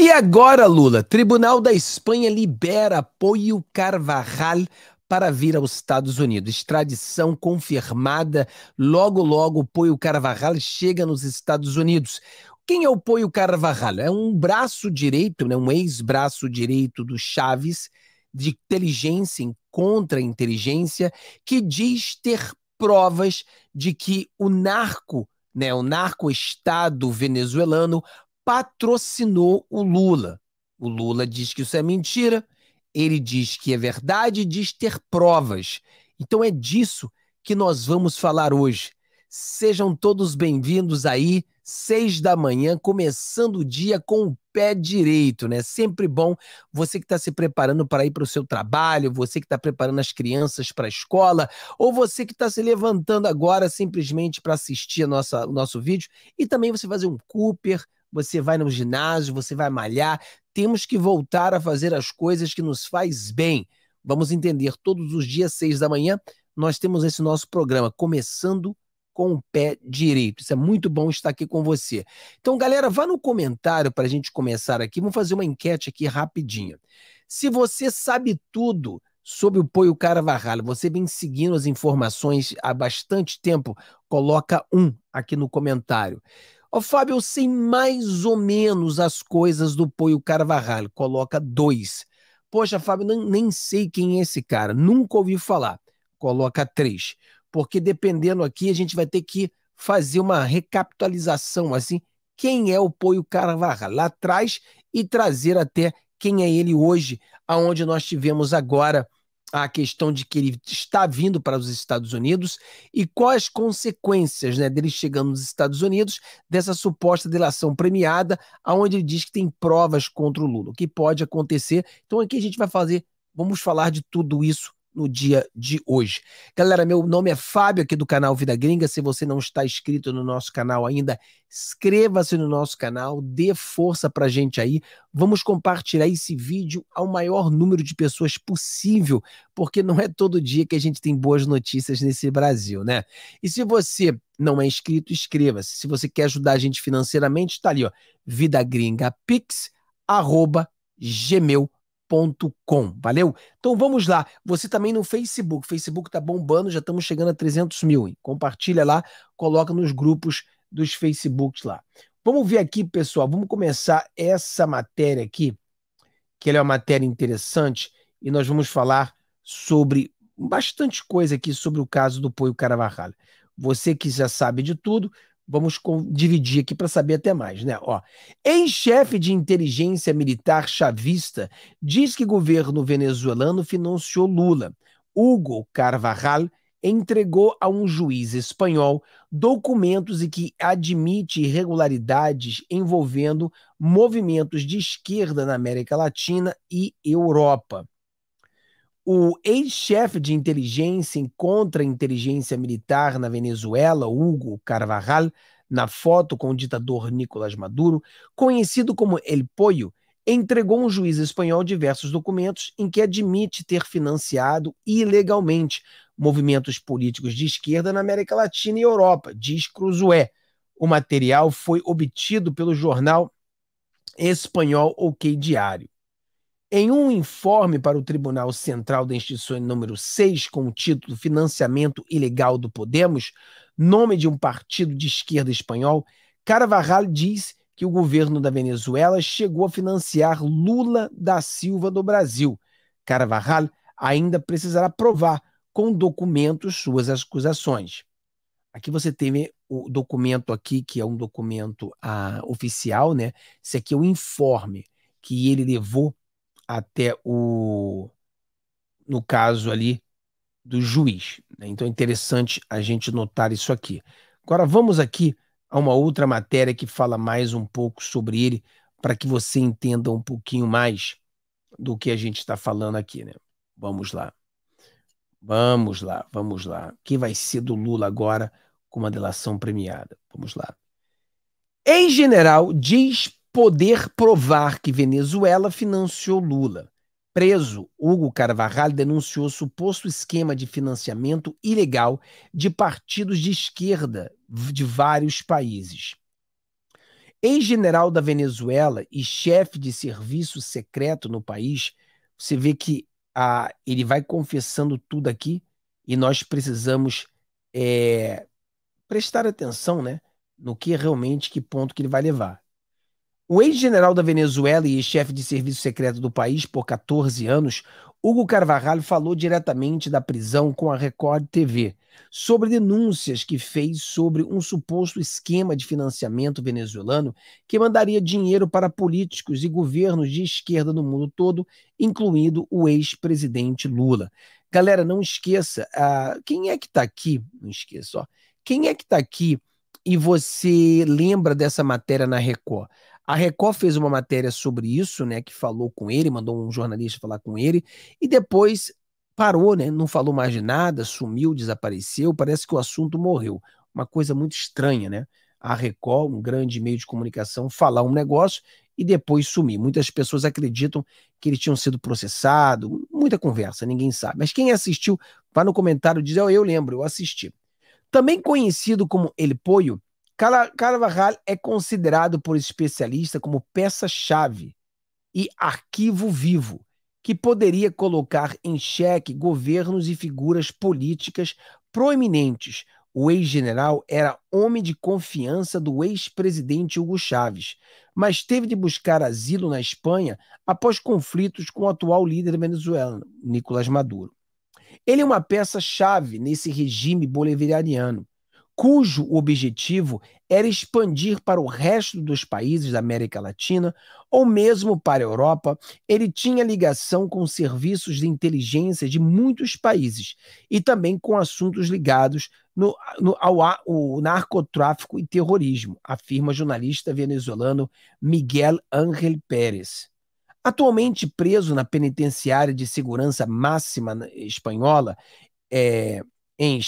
E agora, Lula, Tribunal da Espanha libera apoio Carvajal para vir aos Estados Unidos. Extradição confirmada. Logo, logo, o Poio Carvajal chega nos Estados Unidos. Quem é o Poio Carvajal? É um braço direito, né, um ex-braço direito do Chaves, de inteligência em contra-inteligência, que diz ter provas de que o narco né, o narco-estado venezuelano patrocinou o Lula. O Lula diz que isso é mentira, ele diz que é verdade, diz ter provas. Então é disso que nós vamos falar hoje. Sejam todos bem-vindos aí, seis da manhã, começando o dia com o pé direito, né? Sempre bom você que está se preparando para ir para o seu trabalho, você que está preparando as crianças para a escola, ou você que está se levantando agora simplesmente para assistir a nossa, o nosso vídeo, e também você fazer um Cooper, você vai no ginásio, você vai malhar. Temos que voltar a fazer as coisas que nos faz bem. Vamos entender, todos os dias, seis da manhã, nós temos esse nosso programa, começando com o pé direito. Isso é muito bom estar aqui com você. Então, galera, vá no comentário para a gente começar aqui. Vamos fazer uma enquete aqui rapidinha. Se você sabe tudo sobre o Poio Carvalho, você vem seguindo as informações há bastante tempo, coloca um aqui no comentário. Ó, Fábio, eu sei mais ou menos as coisas do Poio Carvajal. Coloca dois. Poxa, Fábio, não, nem sei quem é esse cara. Nunca ouvi falar. Coloca três. Porque dependendo aqui, a gente vai ter que fazer uma recapitalização assim. Quem é o Poio Carvajal lá atrás e trazer até quem é ele hoje, aonde nós tivemos agora a questão de que ele está vindo para os Estados Unidos e quais consequências né, dele chegando nos Estados Unidos dessa suposta delação premiada, aonde ele diz que tem provas contra o Lula, o que pode acontecer. Então aqui a gente vai fazer, vamos falar de tudo isso no dia de hoje. Galera, meu nome é Fábio aqui do canal Vida Gringa. Se você não está inscrito no nosso canal ainda, inscreva-se no nosso canal, dê força pra gente aí. Vamos compartilhar esse vídeo ao maior número de pessoas possível, porque não é todo dia que a gente tem boas notícias nesse Brasil, né? E se você não é inscrito, inscreva-se. Se você quer ajudar a gente financeiramente, está ali, ó, vidagringapix@gmail.com com valeu? Então vamos lá, você também no Facebook, Facebook tá bombando, já estamos chegando a 300 mil, hein? compartilha lá, coloca nos grupos dos Facebooks lá. Vamos ver aqui, pessoal, vamos começar essa matéria aqui, que ela é uma matéria interessante, e nós vamos falar sobre bastante coisa aqui sobre o caso do Poio Caravaggio. Você que já sabe de tudo, Vamos dividir aqui para saber até mais, né? Ó, ex-chefe de inteligência militar chavista diz que governo venezuelano financiou Lula. Hugo Carvajal entregou a um juiz espanhol documentos e que admite irregularidades envolvendo movimentos de esquerda na América Latina e Europa. O ex-chefe de inteligência encontra contra-inteligência militar na Venezuela, Hugo Carvajal, na foto com o ditador Nicolás Maduro, conhecido como El Pollo, entregou um juiz espanhol diversos documentos em que admite ter financiado ilegalmente movimentos políticos de esquerda na América Latina e Europa, diz Cruzué. O material foi obtido pelo jornal espanhol OK Diário. Em um informe para o Tribunal Central da Instituição número 6, com o título Financiamento Ilegal do Podemos, nome de um partido de esquerda espanhol, Carvajal diz que o governo da Venezuela chegou a financiar Lula da Silva do Brasil. Carvajal ainda precisará provar com documentos suas acusações. Aqui você tem o documento aqui, que é um documento ah, oficial, né? Esse aqui é o informe que ele levou até o. No caso ali do juiz. Né? Então é interessante a gente notar isso aqui. Agora vamos aqui a uma outra matéria que fala mais um pouco sobre ele, para que você entenda um pouquinho mais do que a gente está falando aqui. Né? Vamos lá. Vamos lá, vamos lá. O que vai ser do Lula agora com uma delação premiada? Vamos lá. Ex-general diz poder provar que Venezuela financiou Lula. Preso, Hugo Carvajal denunciou suposto esquema de financiamento ilegal de partidos de esquerda de vários países. Ex-general da Venezuela e chefe de serviço secreto no país, você vê que ah, ele vai confessando tudo aqui e nós precisamos é, prestar atenção né, no que realmente, que ponto que ele vai levar. O ex-general da Venezuela e chefe de serviço secreto do país por 14 anos, Hugo Carvajal falou diretamente da prisão com a Record TV sobre denúncias que fez sobre um suposto esquema de financiamento venezuelano que mandaria dinheiro para políticos e governos de esquerda no mundo todo, incluindo o ex-presidente Lula. Galera, não esqueça, uh, quem é que está aqui? Não esqueça, ó. Quem é que está aqui e você lembra dessa matéria na Record? A Record fez uma matéria sobre isso, né? Que falou com ele, mandou um jornalista falar com ele, e depois parou, né? Não falou mais de nada, sumiu, desapareceu. Parece que o assunto morreu. Uma coisa muito estranha, né? A Record, um grande meio de comunicação, falar um negócio e depois sumir. Muitas pessoas acreditam que eles tinham sido processados, muita conversa, ninguém sabe. Mas quem assistiu, vá no comentário e diz: oh, Eu lembro, eu assisti. Também conhecido como El Poio, Carvajal é considerado por especialistas como peça-chave e arquivo vivo que poderia colocar em xeque governos e figuras políticas proeminentes. O ex-general era homem de confiança do ex-presidente Hugo Chávez, mas teve de buscar asilo na Espanha após conflitos com o atual líder venezuelano, Nicolás Maduro. Ele é uma peça-chave nesse regime bolivariano cujo objetivo era expandir para o resto dos países da América Latina ou mesmo para a Europa, ele tinha ligação com serviços de inteligência de muitos países e também com assuntos ligados no, no, ao, ao narcotráfico e terrorismo, afirma jornalista venezuelano Miguel Ángel Pérez. Atualmente preso na penitenciária de segurança máxima espanhola é, em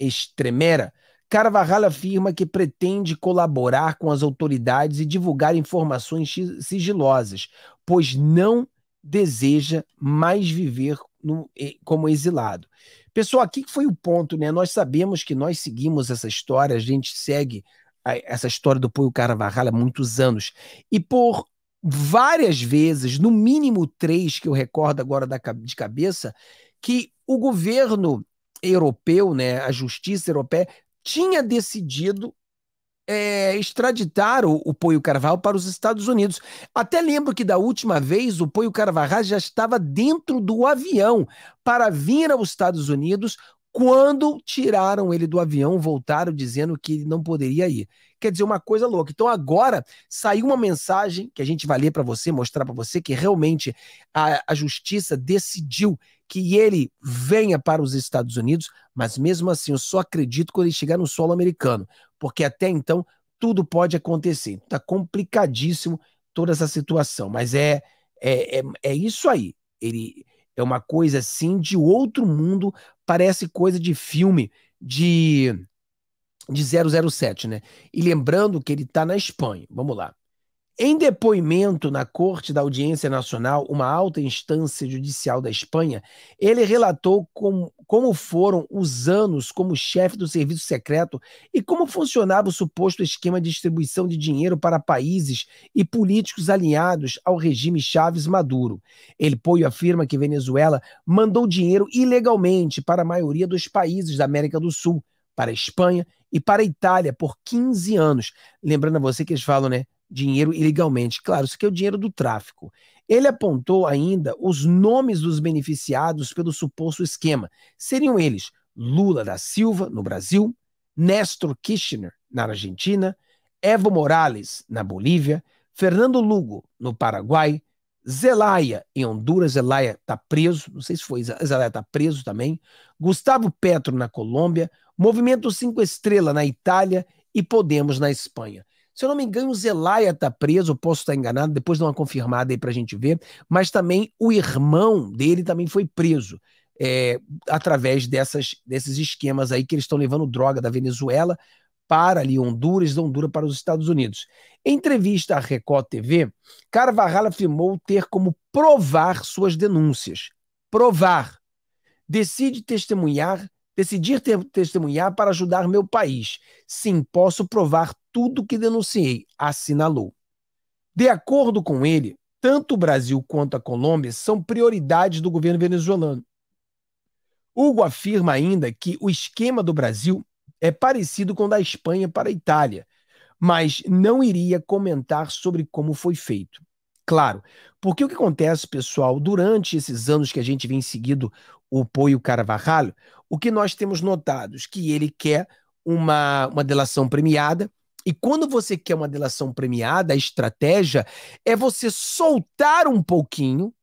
Estremera, Carvajal afirma que pretende colaborar com as autoridades e divulgar informações sigilosas, pois não deseja mais viver no, como exilado. Pessoal, aqui foi o ponto, né? Nós sabemos que nós seguimos essa história, a gente segue a, essa história do Poio Carvajal há muitos anos. E por várias vezes, no mínimo três que eu recordo agora da, de cabeça, que o governo europeu, né, a justiça europeia, tinha decidido é, extraditar o, o Poio Carvalho para os Estados Unidos. Até lembro que da última vez o Poio Carvalho já estava dentro do avião para vir aos Estados Unidos quando tiraram ele do avião, voltaram dizendo que ele não poderia ir. Quer dizer, uma coisa louca. Então agora saiu uma mensagem que a gente vai ler para você, mostrar para você que realmente a, a justiça decidiu que ele venha para os Estados Unidos, mas mesmo assim eu só acredito quando ele chegar no solo americano, porque até então tudo pode acontecer. Então, tá complicadíssimo toda essa situação, mas é é, é, é isso aí. Ele é uma coisa assim de outro mundo, parece coisa de filme de de 007, né? E lembrando que ele está na Espanha. Vamos lá. Em depoimento na Corte da Audiência Nacional, uma alta instância judicial da Espanha, ele relatou com, como foram os anos como chefe do serviço secreto e como funcionava o suposto esquema de distribuição de dinheiro para países e políticos alinhados ao regime Chaves Maduro. Ele Poio afirma que Venezuela mandou dinheiro ilegalmente para a maioria dos países da América do Sul, para a Espanha e para a Itália por 15 anos. Lembrando a você que eles falam, né? dinheiro ilegalmente. Claro, isso aqui é o dinheiro do tráfico. Ele apontou ainda os nomes dos beneficiados pelo suposto esquema. Seriam eles Lula da Silva, no Brasil, Néstor Kirchner, na Argentina, Evo Morales, na Bolívia, Fernando Lugo, no Paraguai, Zelaya, em Honduras, Zelaya está preso, não sei se foi, Zelaya está preso também, Gustavo Petro, na Colômbia, Movimento 5 Estrela, na Itália e Podemos, na Espanha. Se eu não me engano, o Zelaya está preso, posso estar enganado, depois dá uma confirmada aí para a gente ver, mas também o irmão dele também foi preso. É, através dessas, desses esquemas aí que eles estão levando droga da Venezuela para ali Honduras, de Honduras para os Estados Unidos. Em entrevista à Record TV, Carvajal afirmou ter como provar suas denúncias. Provar. Decide testemunhar Decidir ter, testemunhar para ajudar meu país. Sim, posso provar tudo que denunciei, assinalou. De acordo com ele, tanto o Brasil quanto a Colômbia são prioridades do governo venezuelano. Hugo afirma ainda que o esquema do Brasil é parecido com o da Espanha para a Itália, mas não iria comentar sobre como foi feito. Claro, porque o que acontece, pessoal, durante esses anos que a gente vem seguindo o Poio Carvajal, o que nós temos notado? É que ele quer uma, uma delação premiada. E quando você quer uma delação premiada, a estratégia é você soltar um pouquinho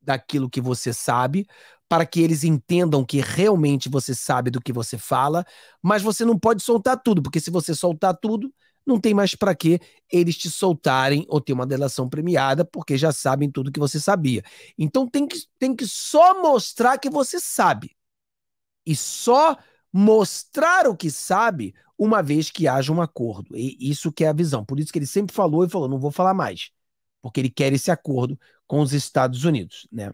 daquilo que você sabe, para que eles entendam que realmente você sabe do que você fala, mas você não pode soltar tudo, porque se você soltar tudo, não tem mais para que eles te soltarem ou ter uma delação premiada, porque já sabem tudo que você sabia. Então tem que, tem que só mostrar que você sabe e só mostrar o que sabe uma vez que haja um acordo. E isso que é a visão. Por isso que ele sempre falou e falou: não vou falar mais, porque ele quer esse acordo com os Estados Unidos. Né?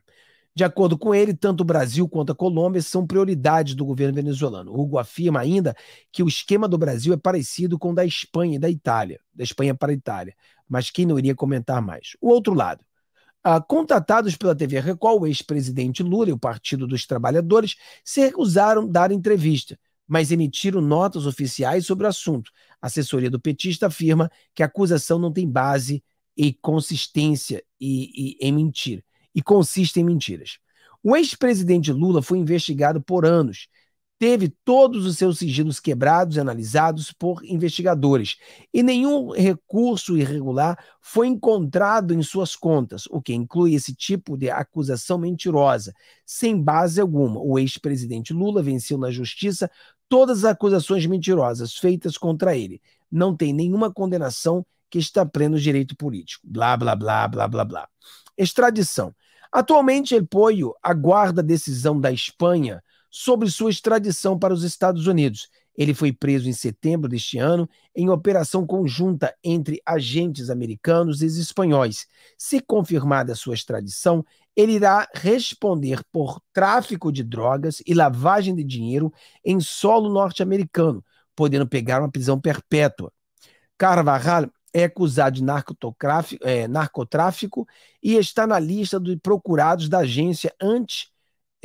De acordo com ele, tanto o Brasil quanto a Colômbia são prioridades do governo venezuelano. Hugo afirma ainda que o esquema do Brasil é parecido com o da Espanha e da Itália, da Espanha para a Itália, mas quem não iria comentar mais? O outro lado ah, contatados pela TV Record, o ex-presidente Lula e o Partido dos Trabalhadores se recusaram dar entrevista, mas emitiram notas oficiais sobre o assunto. A assessoria do petista afirma que a acusação não tem base e consistência e, e em mentira, e consiste em mentiras. O ex-presidente Lula foi investigado por anos teve todos os seus sigilos quebrados e analisados por investigadores, e nenhum recurso irregular foi encontrado em suas contas, o que inclui esse tipo de acusação mentirosa, sem base alguma. O ex-presidente Lula venceu na justiça todas as acusações mentirosas feitas contra ele. Não tem nenhuma condenação que está pleno direito político. Blá, blá, blá, blá, blá, blá. Extradição. Atualmente, El Poio aguarda a decisão da Espanha sobre sua extradição para os Estados Unidos. Ele foi preso em setembro deste ano em operação conjunta entre agentes americanos e espanhóis. Se confirmada sua extradição, ele irá responder por tráfico de drogas e lavagem de dinheiro em solo norte-americano, podendo pegar uma prisão perpétua. Carvajal é acusado de narcotráfico, é, narcotráfico e está na lista dos procurados da agência anti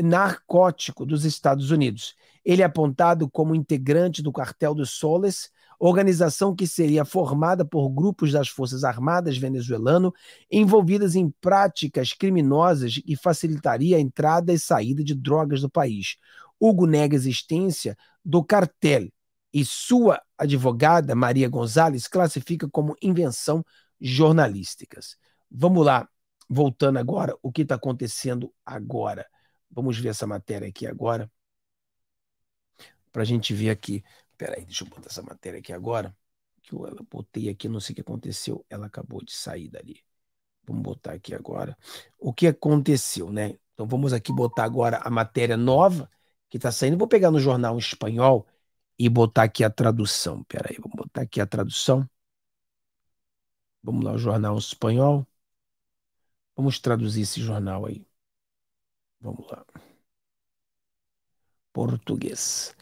narcótico dos Estados Unidos. Ele é apontado como integrante do cartel dos Soles, organização que seria formada por grupos das Forças Armadas venezuelano envolvidas em práticas criminosas e facilitaria a entrada e saída de drogas do país. Hugo nega a existência do cartel e sua advogada, Maria Gonzalez, classifica como invenção jornalísticas. Vamos lá, voltando agora, o que está acontecendo agora? Vamos ver essa matéria aqui agora. Para a gente ver aqui. Peraí, deixa eu botar essa matéria aqui agora. Que eu botei aqui, não sei o que aconteceu. Ela acabou de sair dali. Vamos botar aqui agora. O que aconteceu, né? Então vamos aqui botar agora a matéria nova que está saindo. Vou pegar no jornal espanhol e botar aqui a tradução. Peraí, vamos botar aqui a tradução. Vamos lá, o jornal espanhol. Vamos traduzir esse jornal aí. Vamos lá. Português.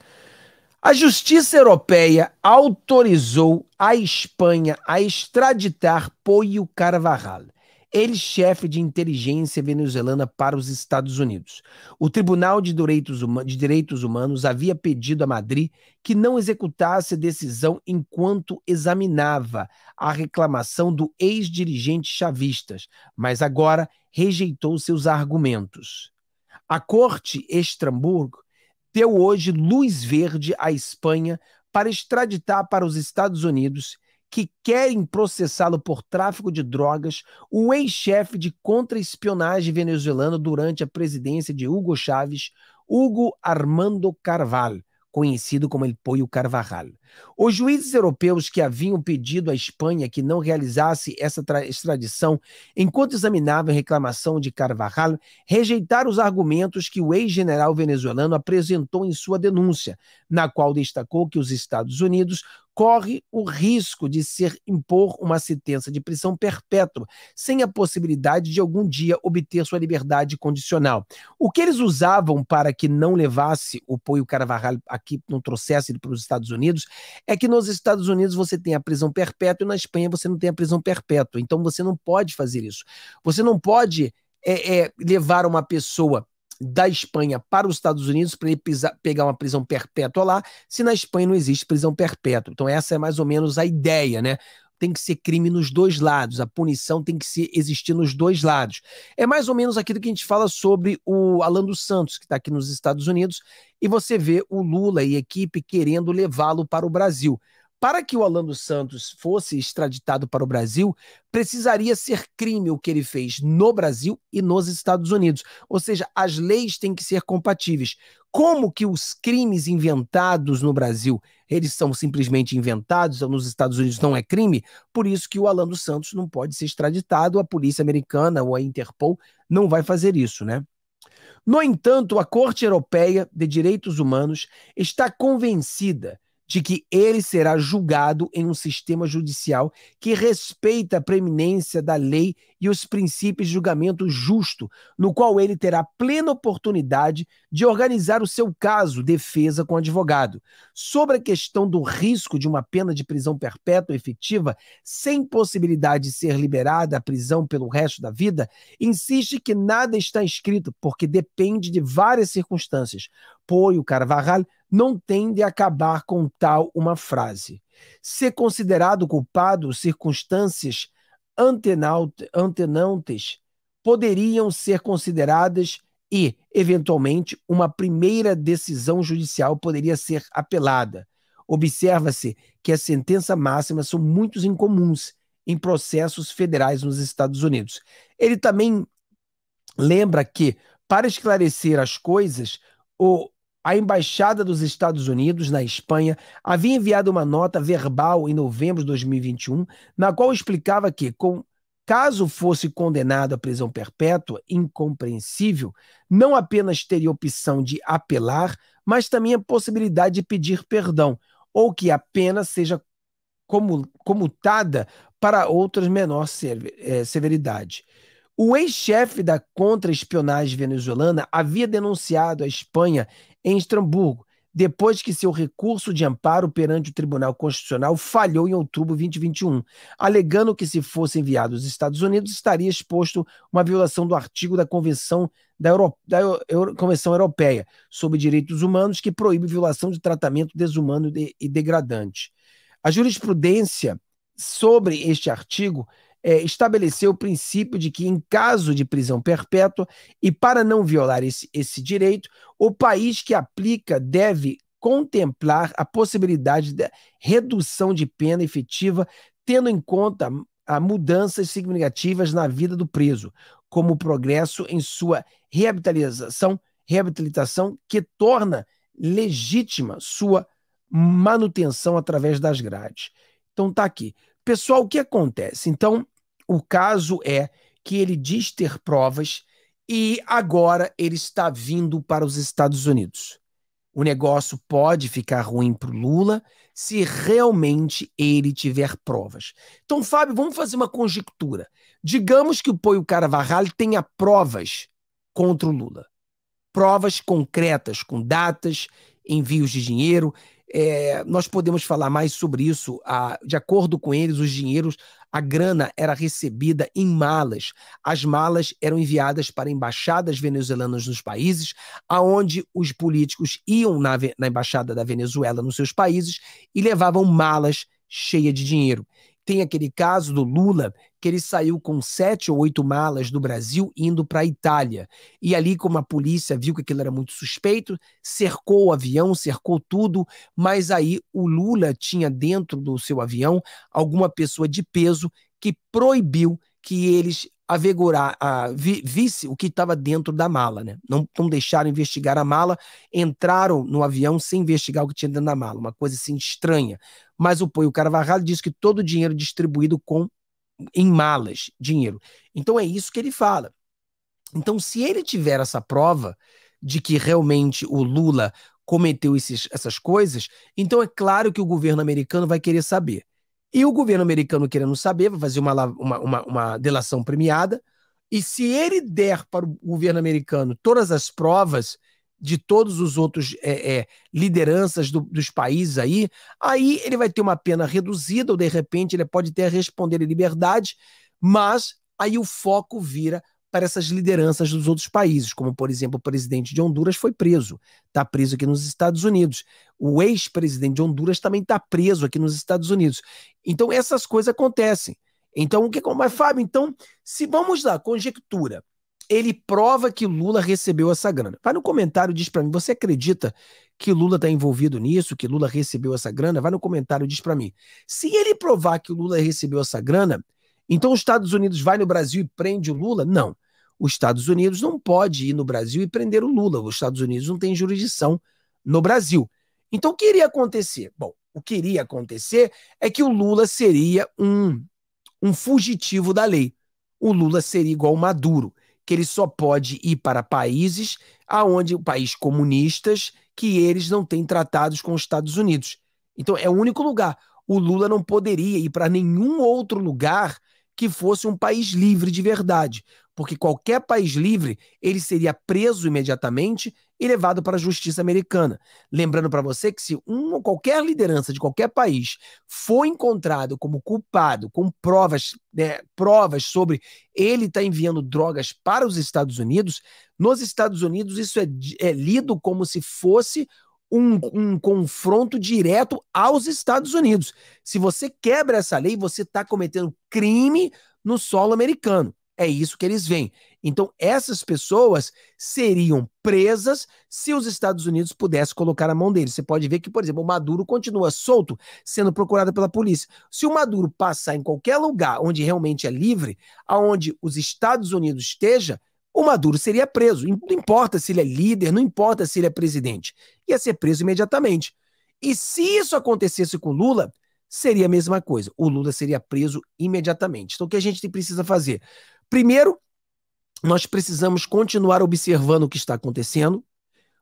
A justiça europeia autorizou a Espanha a extraditar Poio Carvajal, ex-chefe de inteligência venezuelana, para os Estados Unidos. O Tribunal de Direitos, de Direitos Humanos havia pedido a Madrid que não executasse a decisão enquanto examinava a reclamação do ex-dirigente chavistas, mas agora rejeitou seus argumentos. A corte Estramburgo deu hoje luz verde à Espanha para extraditar para os Estados Unidos, que querem processá-lo por tráfico de drogas, o ex-chefe de contra-espionagem venezuelano durante a presidência de Hugo Chávez, Hugo Armando Carvalho, conhecido como El Poio Carvajal. Os juízes europeus que haviam pedido à Espanha que não realizasse essa extradição, enquanto examinavam a reclamação de Carvajal, rejeitaram os argumentos que o ex-general venezuelano apresentou em sua denúncia, na qual destacou que os Estados Unidos corre o risco de ser impor uma sentença de prisão perpétua, sem a possibilidade de algum dia obter sua liberdade condicional. O que eles usavam para que não levasse o Poio Carvajal aqui, não trouxesse ele para os Estados Unidos, é que nos Estados Unidos você tem a prisão perpétua e na Espanha você não tem a prisão perpétua. Então você não pode fazer isso. Você não pode é, é, levar uma pessoa da Espanha para os Estados Unidos para ele pisar, pegar uma prisão perpétua lá, se na Espanha não existe prisão perpétua. Então essa é mais ou menos a ideia, né? tem que ser crime nos dois lados, a punição tem que ser, existir nos dois lados. É mais ou menos aquilo que a gente fala sobre o Alan dos Santos, que está aqui nos Estados Unidos, e você vê o Lula e equipe querendo levá-lo para o Brasil. Para que o Alan dos Santos fosse extraditado para o Brasil, precisaria ser crime o que ele fez no Brasil e nos Estados Unidos. Ou seja, as leis têm que ser compatíveis. Como que os crimes inventados no Brasil, eles são simplesmente inventados, nos Estados Unidos não é crime? Por isso que o Alan dos Santos não pode ser extraditado, a polícia americana ou a Interpol não vai fazer isso, né? No entanto, a Corte Europeia de Direitos Humanos está convencida de que ele será julgado em um sistema judicial que respeita a preeminência da lei e os princípios de julgamento justo, no qual ele terá plena oportunidade de organizar o seu caso, defesa com advogado. Sobre a questão do risco de uma pena de prisão perpétua efetiva, sem possibilidade de ser liberada a prisão pelo resto da vida, insiste que nada está escrito, porque depende de várias circunstâncias. Poio Carvajal não tende a acabar com tal uma frase. Ser considerado culpado circunstâncias antenantes poderiam ser consideradas e, eventualmente, uma primeira decisão judicial poderia ser apelada. Observa-se que a sentença máxima são muitos incomuns em processos federais nos Estados Unidos. Ele também lembra que, para esclarecer as coisas, o a Embaixada dos Estados Unidos na Espanha havia enviado uma nota verbal em novembro de 2021, na qual explicava que, com, caso fosse condenado à prisão perpétua, incompreensível, não apenas teria opção de apelar, mas também a possibilidade de pedir perdão, ou que a pena seja comutada para outras menor é, severidade. O ex-chefe da contra-espionagem venezuelana havia denunciado a Espanha em Estramburgo, depois que seu recurso de amparo perante o Tribunal Constitucional falhou em outubro de 2021, alegando que, se fosse enviado aos Estados Unidos, estaria exposto uma violação do artigo da Convenção, da Euro... da Euro... Convenção Europeia sobre Direitos Humanos, que proíbe violação de tratamento desumano e degradante. A jurisprudência sobre este artigo é, estabeleceu o princípio de que, em caso de prisão perpétua, e para não violar esse, esse direito, o país que aplica deve contemplar a possibilidade da redução de pena efetiva, tendo em conta a mudanças significativas na vida do preso, como o progresso em sua reabilitação, reabilitação que torna legítima sua manutenção através das grades. Então tá aqui. Pessoal, o que acontece? Então, o caso é que ele diz ter provas e agora ele está vindo para os Estados Unidos. O negócio pode ficar ruim para o Lula se realmente ele tiver provas. Então, Fábio, vamos fazer uma conjectura. Digamos que o Poio Carvajal tenha provas contra o Lula. Provas concretas, com datas, envios de dinheiro. É, nós podemos falar mais sobre isso. A, de acordo com eles, os dinheiros a grana era recebida em malas. As malas eram enviadas para embaixadas venezuelanas nos países, aonde os políticos iam na, na embaixada da Venezuela nos seus países e levavam malas cheias de dinheiro. Tem aquele caso do Lula que ele saiu com sete ou oito malas do Brasil indo para a Itália. E ali, como a polícia viu que aquilo era muito suspeito, cercou o avião, cercou tudo, mas aí o Lula tinha dentro do seu avião alguma pessoa de peso que proibiu que eles avegorar, a, vi, visse o que estava dentro da mala, né? Não, não deixaram investigar a mala, entraram no avião sem investigar o que tinha dentro da mala, uma coisa assim estranha. Mas o Poio Carvalho disse que todo o dinheiro distribuído com em malas dinheiro. Então é isso que ele fala. Então, se ele tiver essa prova de que realmente o Lula cometeu esses, essas coisas, então é claro que o governo americano vai querer saber. E o governo americano querendo saber, vai fazer uma, uma, uma, uma delação premiada. E se ele der para o governo americano todas as provas de todos os outros é, é, lideranças do, dos países aí, aí ele vai ter uma pena reduzida, ou de repente ele pode até responder em liberdade, mas aí o foco vira para essas lideranças dos outros países, como por exemplo o presidente de Honduras foi preso, está preso aqui nos Estados Unidos. O ex-presidente de Honduras também está preso aqui nos Estados Unidos. Então essas coisas acontecem. Então o que é como Fábio? Então se vamos lá, conjectura, ele prova que Lula recebeu essa grana. Vai no comentário e diz para mim, você acredita que Lula está envolvido nisso, que Lula recebeu essa grana? Vai no comentário e diz para mim. Se ele provar que Lula recebeu essa grana, então os Estados Unidos vai no Brasil e prende o Lula? Não. Os Estados Unidos não pode ir no Brasil e prender o Lula. Os Estados Unidos não tem jurisdição no Brasil. Então o que iria acontecer? Bom, o que iria acontecer é que o Lula seria um, um fugitivo da lei. O Lula seria igual o Maduro que ele só pode ir para países aonde o país comunistas que eles não têm tratados com os Estados Unidos. Então é o único lugar. O Lula não poderia ir para nenhum outro lugar que fosse um país livre de verdade, porque qualquer país livre ele seria preso imediatamente e levado para a justiça americana. Lembrando para você que se um qualquer liderança de qualquer país for encontrado como culpado com provas, né, provas sobre ele estar tá enviando drogas para os Estados Unidos, nos Estados Unidos isso é, é lido como se fosse um, um, confronto direto aos Estados Unidos. Se você quebra essa lei, você está cometendo crime no solo americano. É isso que eles veem. Então, essas pessoas seriam presas se os Estados Unidos pudessem colocar a mão deles. Você pode ver que, por exemplo, o Maduro continua solto, sendo procurado pela polícia. Se o Maduro passar em qualquer lugar onde realmente é livre, aonde os Estados Unidos esteja, o Maduro seria preso. Não importa se ele é líder, não importa se ele é presidente. Ia ser preso imediatamente. E se isso acontecesse com Lula, seria a mesma coisa. O Lula seria preso imediatamente. Então, o que a gente precisa fazer? Primeiro, nós precisamos continuar observando o que está acontecendo.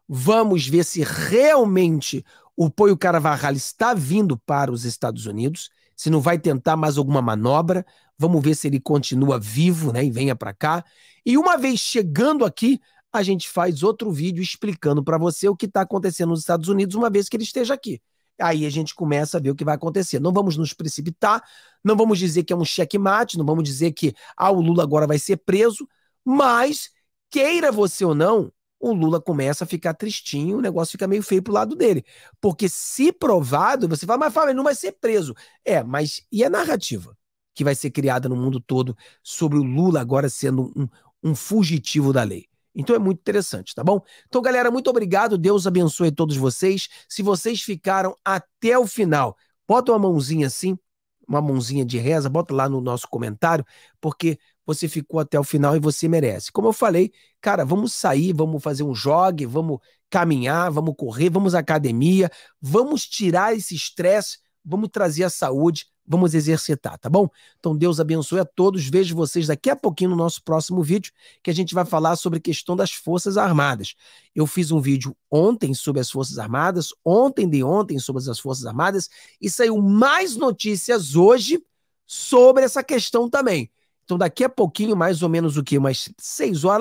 Vamos ver se realmente o Poio Caravarral está vindo para os Estados Unidos, se não vai tentar mais alguma manobra. Vamos ver se ele continua vivo né, e venha para cá. E uma vez chegando aqui, a gente faz outro vídeo explicando para você o que está acontecendo nos Estados Unidos, uma vez que ele esteja aqui aí a gente começa a ver o que vai acontecer. Não vamos nos precipitar, não vamos dizer que é um checkmate, não vamos dizer que ah, o Lula agora vai ser preso, mas queira você ou não, o Lula começa a ficar tristinho, o negócio fica meio feio pro lado dele. Porque se provado, você fala, mas fala, ele não vai ser preso. É, mas e a narrativa que vai ser criada no mundo todo sobre o Lula agora sendo um, um fugitivo da lei? Então é muito interessante, tá bom? Então, galera, muito obrigado. Deus abençoe todos vocês. Se vocês ficaram até o final, bota uma mãozinha assim, uma mãozinha de reza, bota lá no nosso comentário, porque você ficou até o final e você merece. Como eu falei, cara, vamos sair, vamos fazer um jogue, vamos caminhar, vamos correr, vamos à academia, vamos tirar esse estresse, vamos trazer a saúde vamos exercitar, tá bom? Então Deus abençoe a todos. Vejo vocês daqui a pouquinho no nosso próximo vídeo, que a gente vai falar sobre a questão das Forças Armadas. Eu fiz um vídeo ontem sobre as Forças Armadas, ontem de ontem sobre as Forças Armadas, e saiu mais notícias hoje sobre essa questão também. Então daqui a pouquinho, mais ou menos o que? Umas seis horas,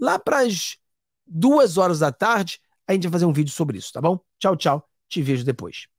lá para lá as duas horas da tarde, a gente vai fazer um vídeo sobre isso, tá bom? Tchau, tchau. Te vejo depois.